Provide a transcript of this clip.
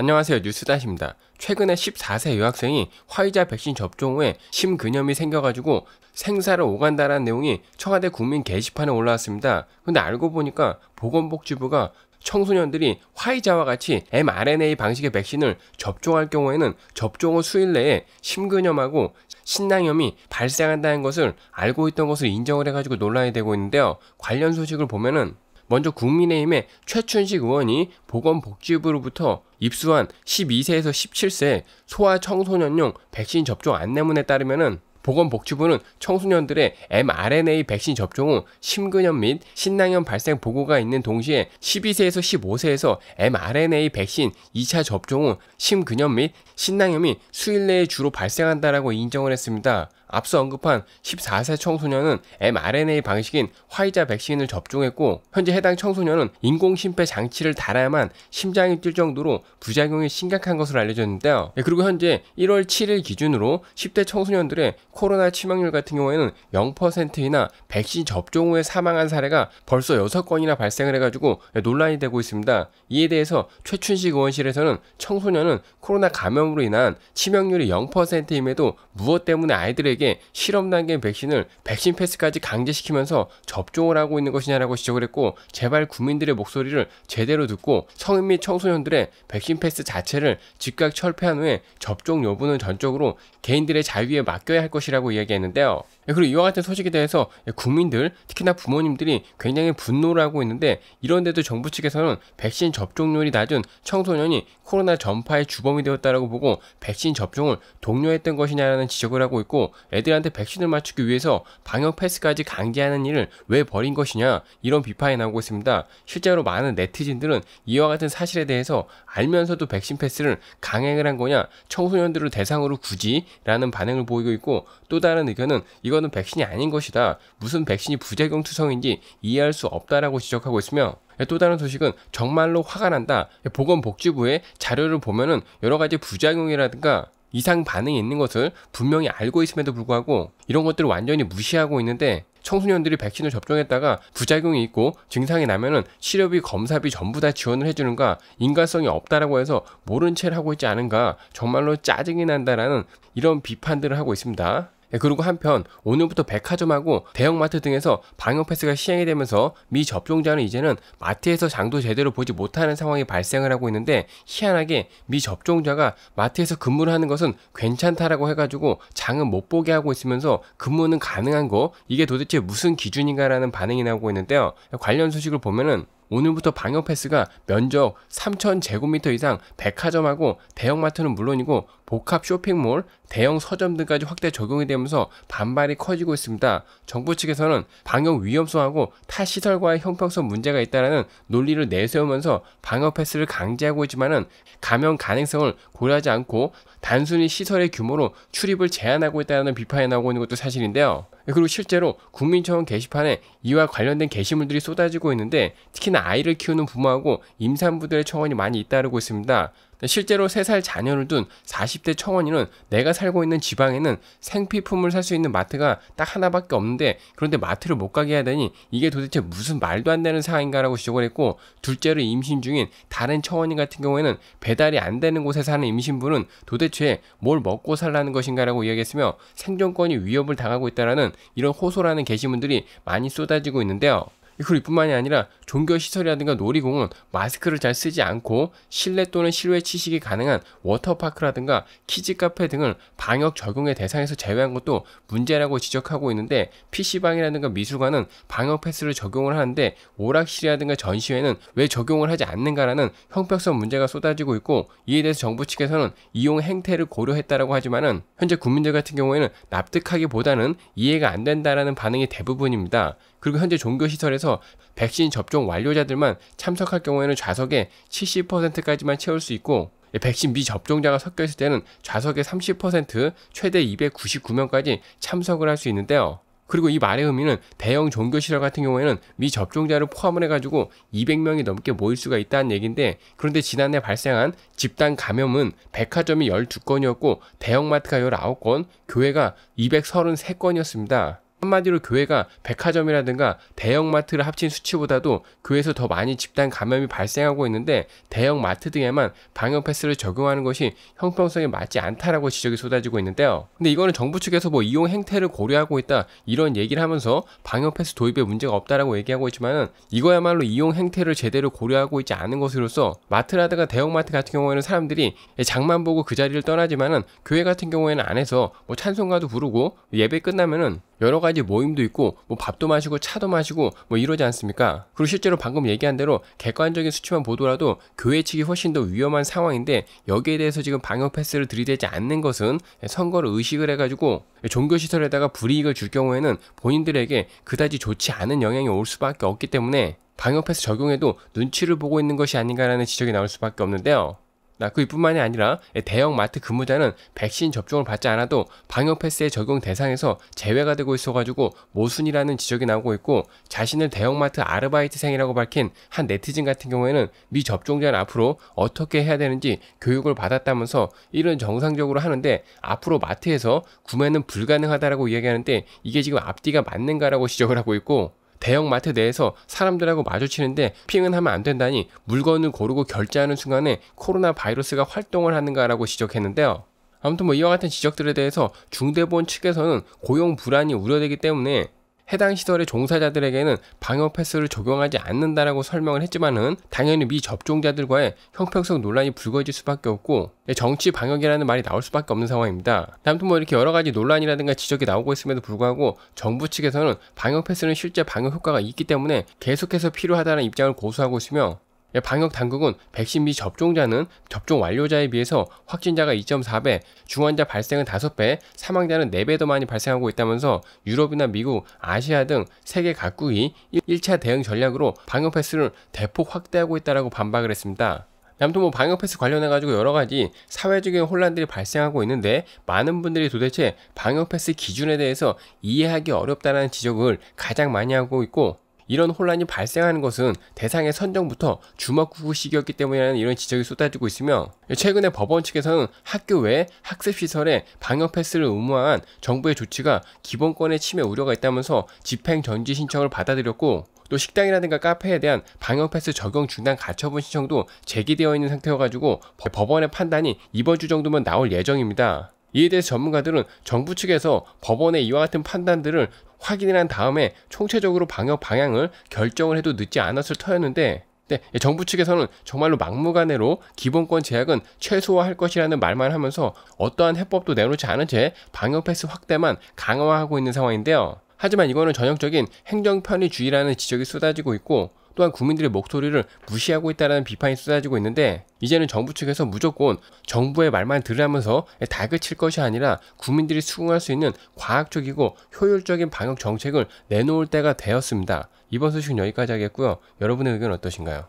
안녕하세요 뉴스다시입니다. 최근에 14세 여학생이 화이자 백신 접종 후에 심근염이 생겨가지고 생사를 오간다라는 내용이 청와대 국민 게시판에 올라왔습니다. 근데 알고 보니까 보건복지부가 청소년들이 화이자와 같이 mRNA 방식의 백신을 접종할 경우에는 접종 후 수일 내에 심근염하고 신낭염이 발생한다는 것을 알고 있던 것을 인정을 해가지고 논란이 되고 있는데요. 관련 소식을 보면은 먼저 국민의힘의 최춘식 의원이 보건복지부로부터 입수한 12세에서 17세 소아청소년용 백신 접종 안내문에 따르면은 보건복지부는 청소년들의 mRNA 백신 접종 후 심근염 및 신낭염 발생 보고가 있는 동시에 12세에서 15세에서 mRNA 백신 2차 접종 후 심근염 및 신낭염이 수일 내에 주로 발생한다라고 인정을 했습니다. 앞서 언급한 14세 청소년은 mRNA 방식인 화이자 백신을 접종했고 현재 해당 청소년은 인공심폐 장치를 달아야만 심장이 뛸 정도로 부작용이 심각한 것으로 알려졌는데요. 예, 그리고 현재 1월 7일 기준으로 10대 청소년들의 코로나 치명률 같은 경우에는 0%이나 백신 접종 후에 사망한 사례가 벌써 6건이나 발생을 해가지고 예, 논란이 되고 있습니다. 이에 대해서 최춘식 의원실에서는 청소년은 코로나 감염으로 인한 치명률이 0%임에도 무엇 때문에 아이들에게 국민들에게 실험 단계 백신을 백신 패스까지 강제시키면서 접종을 하고 있는 것이냐라고 지적을 했고 제발 국민들의 목소리를 제대로 듣고 성인 및 청소년들의 백신 패스 자체를 즉각 철폐한 후에 접종 여부는 전적으로 개인들의 자유에 맡겨야 할 것이라고 이야기했는데요. 예, 그리고 이와 같은 소식에 대해서 예, 국민들, 특히나 부모님들이 굉장히 분노를 하고 있는데 이런데도 정부 측에서는 백신 접종률이 낮은 청소년이 코로나 전파의 주범이 되었다라고 보고 백신 접종을 독려했던 것이냐라는 지적을 하고 있고 애들한테 백신을 맞추기 위해서 방역 패스까지 강제하는 일을 왜 벌인 것이냐 이런 비판이 나오고 있습니다. 실제로 많은 네티즌들은 이와 같은 사실에 대해서 알면서도 백신 패스를 강행을 한 거냐 청소년들을 대상으로 굳이 라는 반응을 보이고 있고 또 다른 의견은 이건 이거는 백신이 아닌 것이다. 무슨 백신이 부작용 투성인지 이해할 수 없다라고 지적하고 있으며 예, 또 다른 소식은 정말로 화가 난다. 예, 보건복지부의 자료를 보면은 여러 가지 부작용이라든가 이상 반응이 있는 것을 분명히 알고 있음에도 불구하고 이런 것들을 완전히 무시하고 있는데 청소년들이 백신을 접종했다가 부작용이 있고 증상이 나면은 치료비, 검사비 전부 다 지원을 해주는가 인간성이 없다라고 해서 모른 채를 하고 있지 않은가 정말로 짜증이 난다라는 이런 비판들을 하고 있습니다. 예, 그리고 한편 오늘부터 백화점하고 대형마트 등에서 방역 패스가 시행이 되면서 미접종자는 이제는 마트에서 장도 제대로 보지 못하는 상황이 발생을 하고 있는데 희한하게 미접종자가 마트에서 근무를 하는 것은 괜찮다라고 해가지고 장은 못 보게 하고 있으면서 근무는 가능한 거 이게 도대체 무슨 기준인가라는 반응이 나오고 있는데요. 관련 소식을 보면은 오늘부터 방역 패스가 면적 3,000제곱미터 이상 백화점하고 대형마트는 물론이고 복합 쇼핑몰, 대형 서점 등까지 확대 적용이 되면서 반발이 커지고 있습니다. 정부 측에서는 방역 위험성하고 타시설과의 형평성 문제가 있다는 논리를 내세우면서 방역 패스를 강제하고 있지만은 감염 가능성을 고려하지 않고 단순히 시설의 규모로 출입을 제한하고 있다는 비판이 나오고 있는 것도 사실인데요. 그리고 실제로 국민청원 게시판에 이와 관련된 게시물들이 쏟아지고 있는데 특히나 아이를 키우는 부모하고 임산부들의 청원이 많이 잇따르고 있습니다. 그러니까 실제로 3살 자녀를 둔 40대 청원인은 내가 살고 있는 지방에는 생필품을 살 수 있는 마트가 딱 하나밖에 없는데 그런데 마트를 못 가게 해야 되니 이게 도대체 무슨 말도 안 되는 상황인가라고 지적을 했고 둘째로 임신 중인 다른 청원인 같은 경우에는 배달이 안 되는 곳에 사는 임신부는 도대체 뭘 먹고 살라는 것인가라고 이야기했으며 생존권이 위협을 당하고 있다라는 이런 호소라는 게시문들이 많이 쏟아지고 있는데요. 그리고 뿐만이 아니라 종교시설이라든가 놀이공원, 마스크를 잘 쓰지 않고 실내 또는 실외 치식이 가능한 워터파크라든가 키즈카페 등을 방역 적용의 대상에서 제외한 것도 문제라고 지적하고 있는데 PC방이라든가 미술관은 방역 패스를 적용을 하는데 오락실이라든가 전시회는 왜 적용을 하지 않는가라는 형평성 문제가 쏟아지고 있고 이에 대해서 정부 측에서는 이용 행태를 고려했다라고 하지만은 현재 국민들 같은 경우에는 납득하기보다는 이해가 안 된다라는 반응이 대부분입니다. 그리고 현재 종교시설에서 따라서 백신 접종 완료자들만 참석할 경우에는 좌석에 70%까지만 채울 수 있고 예, 백신 미접종자가 섞여 있을 때는 좌석의 30% 최대 299명까지 참석을 할 수 있는데요. 그리고 이 말의 의미는 대형 종교시설 같은 경우에는 미접종자를 포함을 해가지고 200명이 넘게 모일 수가 있다는 얘기인데 그런데 지난해 발생한 집단 감염은 백화점이 12건이었고 대형마트가 19건, 교회가 233건이었습니다. 한마디로 교회가 백화점이라든가 대형마트를 합친 수치보다도 교회에서 더 많이 집단 감염이 발생하고 있는데 대형마트 등에만 방역 패스를 적용하는 것이 형평성에 맞지 않다라고 지적이 쏟아지고 있는데요. 근데 이거는 정부 측에서 뭐 이용 행태를 고려하고 있다 이런 얘기를 하면서 방역 패스 도입에 문제가 없다라고 얘기하고 있지만은 이거야말로 이용 행태를 제대로 고려하고 있지 않은 것으로서 마트라든가 대형마트 같은 경우에는 사람들이 장만 보고 그 자리를 떠나지만은 교회 같은 경우에는 안에서 뭐 찬송가도 부르고 예배 끝나면은 여러 가지 모임도 있고 뭐 밥도 마시고 차도 마시고 뭐 이러지 않습니까? 그리고 실제로 방금 얘기한 대로 객관적인 수치만 보더라도 교회 측이 훨씬 더 위험한 상황인데 여기에 대해서 지금 방역 패스를 들이대지 않는 것은 선거를 의식을 해가지고 종교시설에다가 불이익을 줄 경우에는 본인들에게 그다지 좋지 않은 영향이 올 수밖에 없기 때문에 방역 패스 적용에도 눈치를 보고 있는 것이 아닌가라는 지적이 나올 수밖에 없는데요. 그뿐만이 아니라 대형 마트 근무자는 백신 접종을 받지 않아도 방역 패스의 적용 대상에서 제외가 되고 있어가지고 모순이라는 지적이 나오고 있고 자신을 대형 마트 아르바이트생이라고 밝힌 한 네티즌 같은 경우에는 미접종자는 앞으로 어떻게 해야 되는지 교육을 받았다면서 이런 정상적으로 하는데 앞으로 마트에서 구매는 불가능하다라고 이야기하는데 이게 지금 앞뒤가 맞는가라고 지적을 하고 있고 대형 마트 내에서 사람들하고 마주치는데 핑은 하면 안 된다니 물건을 고르고 결제하는 순간에 코로나 바이러스가 활동을 하는가라고 지적했는데요. 아무튼 뭐 이와 같은 지적들에 대해서 중대본 측에서는 고용 불안이 우려되기 때문에 해당 시설의 종사자들에게는 방역 패스를 적용하지 않는다라고 설명을 했지만은 당연히 미접종자들과의 형평성 논란이 불거질 수밖에 없고 예, 정치 방역이라는 말이 나올 수밖에 없는 상황입니다. 아무튼 뭐 이렇게 여러 가지 논란이라든가 지적이 나오고 있음에도 불구하고 정부 측에서는 방역 패스는 실제 방역 효과가 있기 때문에 계속해서 필요하다는 입장을 고수하고 있으며 예, 방역 당국은 백신 미접종자는 접종 완료자에 비해서 확진자가 2.4배, 중환자 발생은 5배, 사망자는 4배 더 많이 발생하고 있다면서 유럽이나 미국, 아시아 등 세계 각국이 1차 대응 전략으로 방역 패스를 대폭 확대하고 있다라고 반박을 했습니다. 아무튼 뭐 방역 패스 관련해 가지고 여러 가지 사회적인 혼란들이 발생하고 있는데 많은 분들이 도대체 방역 패스 기준에 대해서 이해하기 어렵다는 지적을 가장 많이 하고 있고 이런 혼란이 발생하는 것은 대상의 선정부터 주먹구구식이었기 때문이라는 이런 지적이 쏟아지고 있으며 최근에 법원 측에서는 학교 외 학습시설에 방역 패스를 의무화한 정부의 조치가 기본권의 침해 우려가 있다면서 집행 전지 신청을 받아들였고 또 식당이라든가 카페에 대한 방역 패스 적용 중단 가처분 신청도 제기되어 있는 상태여가지고 법원의 판단이 이번 주 정도면 나올 예정입니다. 이에 대해 전문가들은 정부 측에서 법원의 이와 같은 판단들을 확인을 한 다음에 총체적으로 방역 방향을 결정을 해도 늦지 않았을 터였는데 네, 예, 정부 측에서는 정말로 막무가내로 기본권 제약은 최소화할 것이라는 말만 하면서 어떠한 해법도 내놓지 않은 채 방역 패스 확대만 강화하고 있는 상황인데요. 하지만 이거는 전형적인 행정편의주의라는 지적이 쏟아지고 있고 또한 국민들의 목소리를 무시하고 있다는 비판이 쏟아지고 있는데 이제는 정부 측에서 무조건 정부의 말만 들으라면서 다그칠 것이 아니라 국민들이 수긍할 수 있는 과학적이고 효율적인 방역 정책을 내놓을 때가 되었습니다. 이번 소식은 여기까지 하겠고요. 여러분의 의견 어떠신가요?